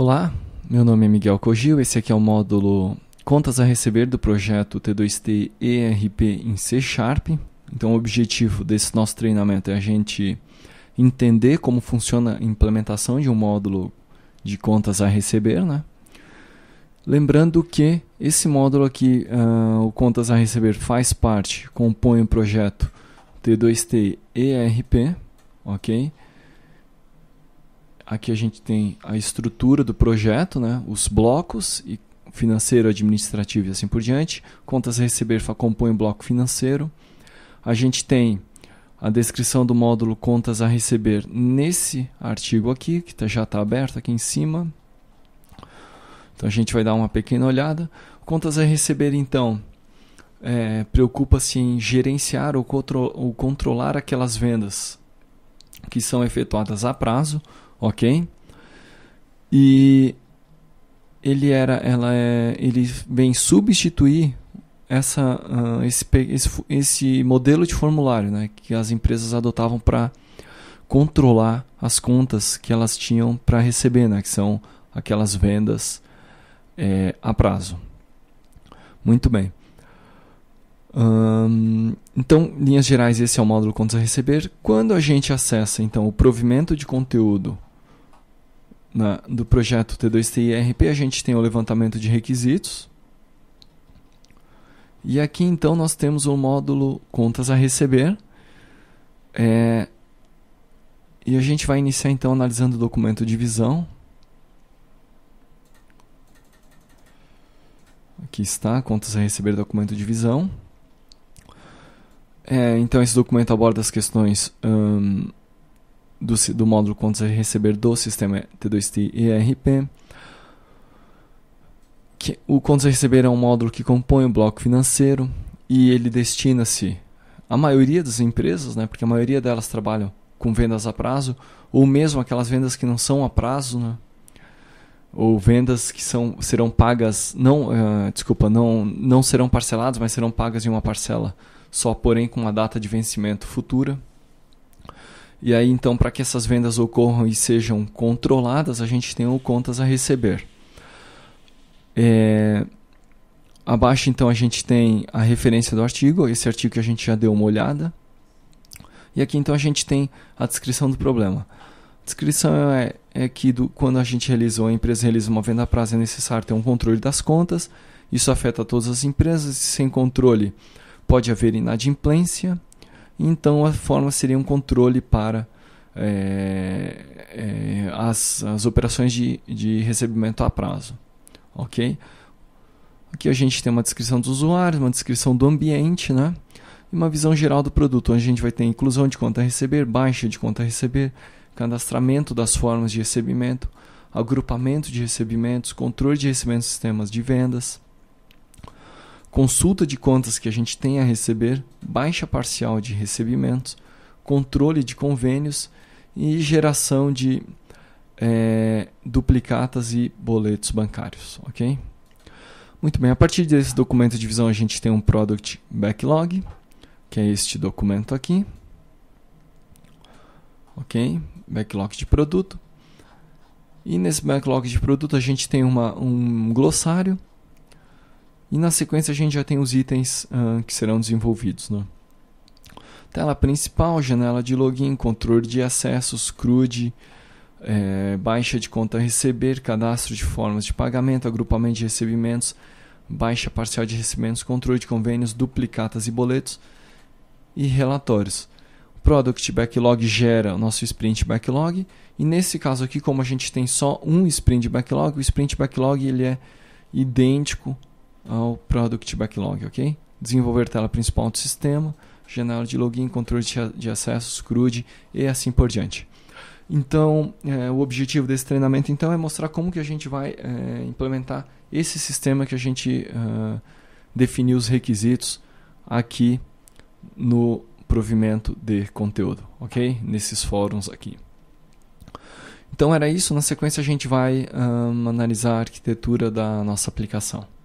Olá, meu nome é Miguel Cogil, esse aqui é o módulo Contas a Receber do projeto T2T ERP em C Sharp. Então, o objetivo desse nosso treinamento é a gente entender como funciona a implementação de um módulo de contas a receber, né? Lembrando que esse módulo aqui, uh, o Contas a Receber, faz parte, compõe o projeto T2T ERP, ok? Aqui a gente tem a estrutura do projeto, né? os blocos e financeiro, administrativo e assim por diante. Contas a receber compõem o bloco financeiro. A gente tem a descrição do módulo contas a receber nesse artigo aqui, que tá, já está aberto aqui em cima. Então a gente vai dar uma pequena olhada. Contas a receber, então, é, preocupa-se em gerenciar ou, contro ou controlar aquelas vendas que são efetuadas a prazo, ok? E ele era, ela é, ele vem substituir essa, uh, esse, esse, esse modelo de formulário, né, que as empresas adotavam para controlar as contas que elas tinham para receber, né, que são aquelas vendas é, a prazo. Muito bem. então, linhas gerais, esse é o módulo contas a receber. Quando a gente acessa então o provimento de conteúdo na, do projeto T2TIRP, a gente tem o levantamento de requisitos. E aqui então nós temos o módulo contas a receber. É, e a gente vai iniciar então analisando o documento de visão. Aqui está, contas a receber documento de visão. É, então esse documento aborda as questões hum, do, do módulo contas a receber do sistema T2T ERP. Que, o contas a receber é um módulo que compõe o bloco financeiro e ele destina-se a maioria das empresas, né, porque a maioria delas trabalham com vendas a prazo, ou mesmo aquelas vendas que não são a prazo, né, ou vendas que são, serão pagas, não, uh, desculpa, não, não serão parceladas, mas serão pagas em uma parcela só, porém com uma data de vencimento futura. E aí, então, para que essas vendas ocorram e sejam controladas, a gente tem o contas a receber. É... Abaixo, então, a gente tem a referência do artigo, esse artigo que a gente já deu uma olhada. E aqui, então, a gente tem a descrição do problema. A descrição é, é que do, quando a gente realizou, a empresa realiza uma venda a prazo, é necessário ter um controle das contas. Isso afeta todas as empresas. Sem controle, pode haver inadimplência então a forma seria um controle para é, é, as, as operações de, de recebimento a prazo. Ok? Aqui a gente tem uma descrição dos usuários, uma descrição do ambiente, né? E uma visão geral do produto, onde a gente vai ter inclusão de conta a receber, baixa de conta a receber, cadastramento das formas de recebimento, agrupamento de recebimentos, controle de recebimento de sistemas de vendas, consulta de contas que a gente tem a receber, baixa parcial de recebimentos, controle de convênios e geração de é, duplicatas e boletos bancários, ok? Muito bem, a partir desse documento de visão a gente tem um Product Backlog, que é este documento aqui. Ok? Backlog de produto. E nesse backlog de produto a gente tem uma, um glossário e na sequência a gente já tem os itens uh, que serão desenvolvidos. Né? Tela principal, janela de login, controle de acessos, CRUD, é, baixa de conta a receber, cadastro de formas de pagamento, agrupamento de recebimentos, baixa parcial de recebimentos, controle de convênios, duplicatas e boletos e relatórios. O Product Backlog gera o nosso Sprint Backlog e nesse caso aqui, como a gente tem só um Sprint Backlog, o Sprint Backlog ele é idêntico ao Product Backlog, ok? Desenvolver tela principal do sistema, janela de login, controle de acessos, CRUD e assim por diante. Então, é, o objetivo desse treinamento então é mostrar como que a gente vai é, implementar esse sistema que a gente uh, definiu os requisitos aqui no provimento de conteúdo, ok? Nesses fóruns aqui. Então era isso. Na sequência a gente vai um, analisar a arquitetura da nossa aplicação.